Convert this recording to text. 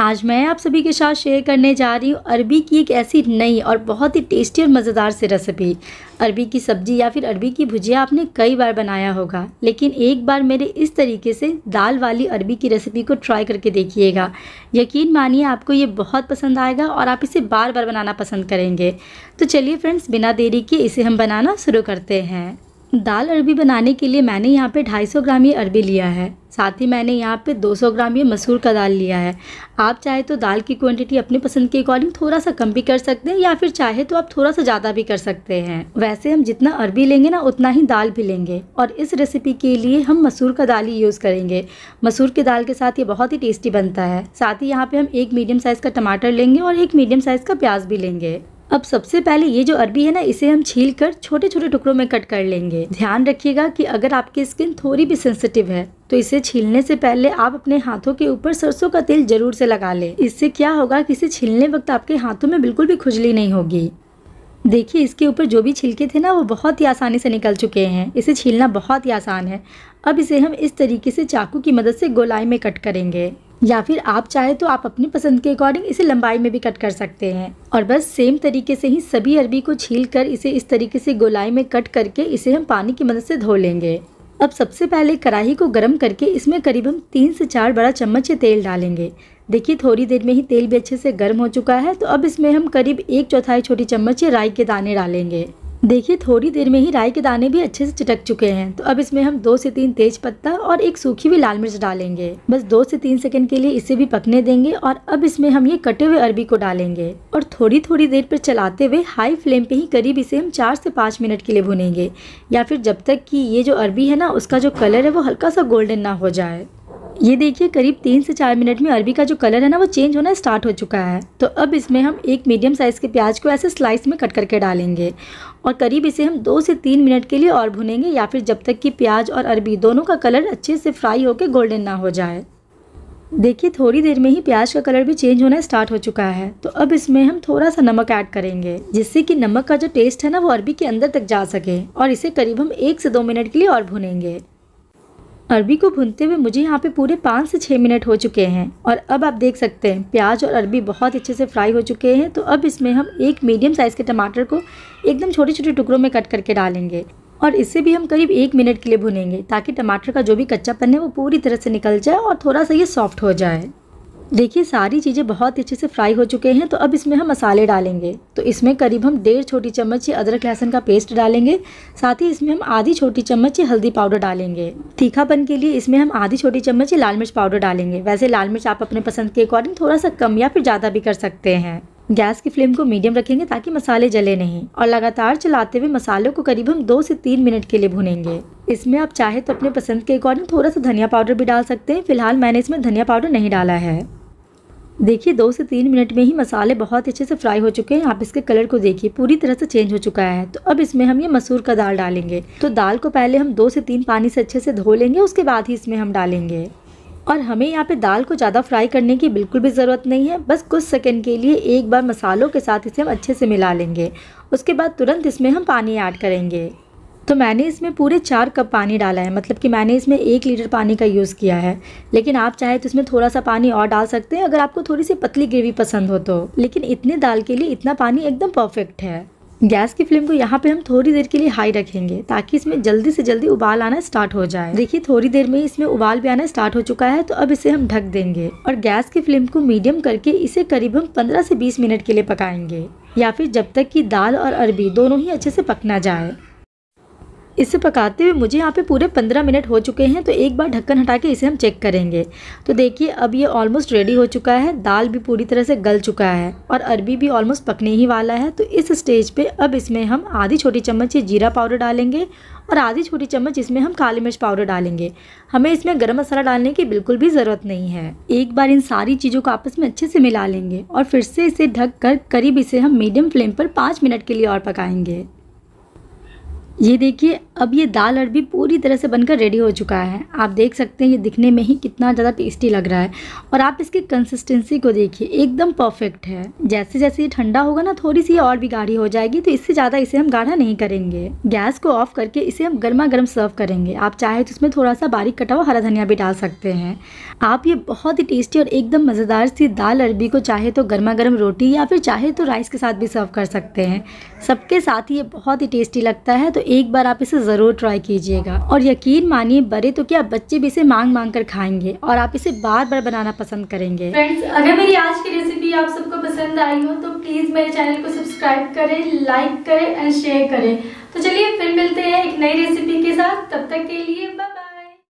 आज मैं आप सभी के साथ शेयर करने जा रही हूँ अरबी की एक ऐसी नई और बहुत ही टेस्टी और मज़ेदार सी रेसिपी अरबी की सब्ज़ी या फिर अरबी की भुजिया आपने कई बार बनाया होगा लेकिन एक बार मेरे इस तरीके से दाल वाली अरबी की रेसिपी को ट्राई करके देखिएगा यकीन मानिए आपको ये बहुत पसंद आएगा और आप इसे बार बार बनाना पसंद करेंगे तो चलिए फ्रेंड्स बिना देरी के इसे हम बनाना शुरू करते हैं दाल अरबी बनाने के लिए मैंने यहाँ पे 250 ग्राम ये अरबी लिया है साथ ही मैंने यहाँ पे 200 ग्राम ये मसूर का दाल लिया है आप चाहे तो दाल की क्वांटिटी अपने पसंद के अकॉर्डिंग थोड़ा सा कम भी कर सकते हैं या फिर चाहे तो आप थोड़ा सा ज़्यादा भी कर सकते हैं वैसे हम जितना अरबी लेंगे ना उतना ही दाल भी लेंगे और इस रेसिपी के लिए हम मसूर का दाल ही यूज़ करेंगे मसूर के दाल के साथ ये बहुत ही टेस्टी बनता है साथ ही यहाँ पर हम एक मीडियम साइज़ का टमाटर लेंगे और एक मीडियम साइज़ का प्याज भी लेंगे अब सबसे पहले ये जो अरबी है ना इसे हम छील कर छोटे छोटे टुकड़ों में कट कर लेंगे ध्यान रखिएगा कि अगर आपकी स्किन थोड़ी भी सेंसिटिव है तो इसे छीलने से पहले आप अपने हाथों के ऊपर सरसों का तेल जरूर से लगा लें इससे क्या होगा कि इसे छीलने वक्त आपके हाथों में बिल्कुल भी खुजली नहीं होगी देखिए इसके ऊपर जो भी छिलके थे ना वो बहुत ही आसानी से निकल चुके हैं इसे छीलना बहुत ही आसान है अब इसे हम इस तरीके से चाकू की मदद से गोलाई में कट करेंगे या फिर आप चाहे तो आप अपनी पसंद के अकॉर्डिंग इसे लंबाई में भी कट कर सकते हैं और बस सेम तरीके से ही सभी अरबी को छील कर इसे इस तरीके से गोलाई में कट करके इसे हम पानी की मदद से धो लेंगे अब सबसे पहले कढ़ाई को गर्म करके इसमें करीब हम तीन से चार बड़ा चम्मच तेल डालेंगे देखिए थोड़ी देर में ही तेल भी अच्छे से गर्म हो चुका है तो अब इसमें हम करीब एक चौथाई छोटी चम्मच राई के दाने डालेंगे देखिए थोड़ी देर में ही राई के दाने भी अच्छे से चिटक चुके हैं तो अब इसमें हम दो से तीन तेज पत्ता और एक सूखी हुई लाल मिर्च डालेंगे बस दो से तीन सेकंड के लिए इसे भी पकने देंगे और अब इसमें हम ये कटे हुए अरबी को डालेंगे और थोड़ी थोड़ी देर पर चलाते हुए हाई फ्लेम पे ही करीब इसे हम चार से पाँच मिनट के लिए भुनेंगे या फिर जब तक कि ये जो अरबी है ना उसका जो कलर है वो हल्का सा गोल्डन ना हो जाए ये देखिए करीब तीन से चार मिनट में अरबी का जो कलर है ना वो चेंज होना स्टार्ट हो चुका है तो अब इसमें हम एक मीडियम साइज़ के प्याज को ऐसे स्लाइस में कट करके डालेंगे और करीब इसे हम दो से तीन मिनट के लिए और भुनेंगे या फिर जब तक कि प्याज और अरबी दोनों का कलर अच्छे से फ्राई होकर गोल्डन ना हो जाए देखिए थोड़ी देर में ही प्याज का कलर भी चेंज होना स्टार्ट हो चुका है तो अब इसमें हम थोड़ा सा नमक ऐड करेंगे जिससे कि नमक का जो टेस्ट है ना वो अरबी के अंदर तक जा सके और इसे करीब हम एक से दो मिनट के लिए और भुनेंगे अरबी को भूनते हुए मुझे यहाँ पे पूरे पाँच से छः मिनट हो चुके हैं और अब आप देख सकते हैं प्याज और अरबी बहुत अच्छे से फ्राई हो चुके हैं तो अब इसमें हम एक मीडियम साइज़ के टमाटर को एकदम छोटे छोटे टुकड़ों में कट करके डालेंगे और इसे भी हम करीब एक मिनट के लिए भुनेंगे ताकि टमाटर का जो भी कच्चापन है वो पूरी तरह से निकल जाए और थोड़ा सा ये सॉफ्ट हो जाए देखिए सारी चीज़ें बहुत अच्छे से फ्राई हो चुके हैं तो अब इसमें हम मसाले डालेंगे तो इसमें करीब हम डेढ़ छोटी चम्मच अदरक लहसन का पेस्ट डालेंगे साथ ही इसमें हम आधी छोटी चम्मच हल्दी पाउडर डालेंगे तीखापन के लिए इसमें हम आधी छोटी चम्मच लाल मिर्च पाउडर डालेंगे वैसे लाल मिर्च आप अपने पसंद के अकॉर्डिंग थोड़ा सा कम या फिर ज़्यादा भी कर सकते हैं गैस की फ्लेम को मीडियम रखेंगे ताकि मसाले जले नहीं और लगातार चलाते हुए मसालों को करीब हम दो से तीन मिनट के लिए भुनेंगे इसमें आप चाहे तो अपने पसंद के अकॉर्डिंग थोड़ा सा धनिया पाउडर भी डाल सकते हैं फिलहाल मैंने इसमें धनिया पाउडर नहीं डाला है देखिए दो से तीन मिनट में ही मसाले बहुत अच्छे से फ्राई हो चुके हैं आप इसके कलर को देखिए पूरी तरह से चेंज हो चुका है तो अब इसमें हम ये मसूर का दाल डालेंगे तो दाल को पहले हम दो से तीन पानी से अच्छे से धो लेंगे उसके बाद ही इसमें हम डालेंगे और हमें यहाँ पे दाल को ज़्यादा फ्राई करने की बिल्कुल भी ज़रूरत नहीं है बस कुछ सेकेंड के लिए एक बार मसालों के साथ इसे हम अच्छे से मिला लेंगे उसके बाद तुरंत इसमें हम पानी ऐड करेंगे तो मैंने इसमें पूरे चार कप पानी डाला है मतलब कि मैंने इसमें एक लीटर पानी का यूज़ किया है लेकिन आप चाहे तो इसमें थोड़ा सा पानी और डाल सकते हैं अगर आपको थोड़ी सी पतली ग्रेवी पसंद हो तो लेकिन इतने दाल के लिए इतना पानी एकदम परफेक्ट है गैस की फ्लेम को यहाँ पे हम थोड़ी देर के लिए हाई रखेंगे ताकि इसमें जल्दी से जल्दी उबाल आना स्टार्ट हो जाए देखिए थोड़ी देर में इसमें उबाल भी आना स्टार्ट हो चुका है तो अब इसे हम ढक देंगे और गैस की फ्लेम को मीडियम करके इसे करीब हम 15 से 20 मिनट के लिए पकाएंगे या फिर जब तक कि दाल और अरबी दोनों ही अच्छे से पकना जाए इसे पकाते हुए मुझे यहाँ पे पूरे पंद्रह मिनट हो चुके हैं तो एक बार ढक्कन हटा के इसे हम चेक करेंगे तो देखिए अब ये ऑलमोस्ट रेडी हो चुका है दाल भी पूरी तरह से गल चुका है और अरबी भी ऑलमोस्ट पकने ही वाला है तो इस स्टेज पे अब इसमें हम आधी छोटी चम्मच ये जीरा पाउडर डालेंगे और आधी छोटी चम्मच इसमें हम काली मिर्च पाउडर डालेंगे हमें इसमें गर्म मसाला डालने की बिल्कुल भी ज़रूरत नहीं है एक बार इन सारी चीज़ों को आपस में अच्छे से मिला लेंगे और फिर से इसे ढक कर करीब इसे हम मीडियम फ्लेम पर पाँच मिनट के लिए और पकाएंगे ये देखिए अब ये दाल अरबी पूरी तरह से बनकर रेडी हो चुका है आप देख सकते हैं ये दिखने में ही कितना ज़्यादा टेस्टी लग रहा है और आप इसकी कंसिस्टेंसी को देखिए एकदम परफेक्ट है जैसे जैसे ये ठंडा होगा ना थोड़ी सी और भी गाढ़ी हो जाएगी तो इससे ज़्यादा इसे हम गाढ़ा नहीं करेंगे गैस को ऑफ करके इसे हम गर्मा गर्म सर्व करेंगे आप चाहे तो इसमें थोड़ा सा बारीक कटा हुआ हरा धनिया भी डाल सकते हैं आप ये बहुत ही टेस्टी और एकदम मज़ेदार सी दाल अरबी को चाहे तो गर्मा गर्म रोटी या फिर चाहे तो राइस के साथ भी सर्व कर सकते हैं सबके साथ ही ये बहुत ही टेस्टी लगता है तो एक बार आप इसे ज़रूर ट्राई कीजिएगा और यकीन मानिए बड़े तो क्या बच्चे भी इसे मांग मांग कर खाएंगे और आप इसे बार बार बनाना पसंद करेंगे फ्रेंड्स अगर मेरी आज की रेसिपी आप सबको पसंद आई हो तो प्लीज़ मेरे चैनल को सब्सक्राइब करें लाइक करें एंड शेयर करें तो चलिए फिर मिलते हैं एक नई रेसिपी के साथ तब तक के लिए बाय